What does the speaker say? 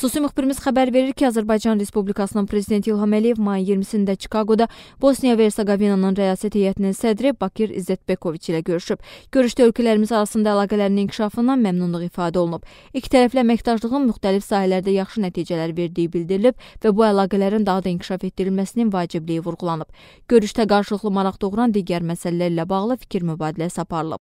Xüsusi müxbirimiz xəbər verir ki, Azərbaycan Respublikasının prezidenti İlham Əliyev mayın 20-də Çikaqoda Bosniya və Herseqovinanın rəyasət heyətinin sədri Bakir İzzetbekoviç ilə görüşüb. Görüşdə ölkələrimiz arasında əlaqələrin inkişafından məmnunluq ifadə olunub. İki tərəflə əməkdaşlığın müxtəlif sahələrdə yaxşı nəticələr verdiyi bildirilib və bu əlaqələrin daha da inkişaf etdirilməsinin vacibliyi vurğulanıb. Görüşdə qarşılıqlı maraq doğuran digər məsələlərlə bağlı fikir mübadiləsi aparılıb.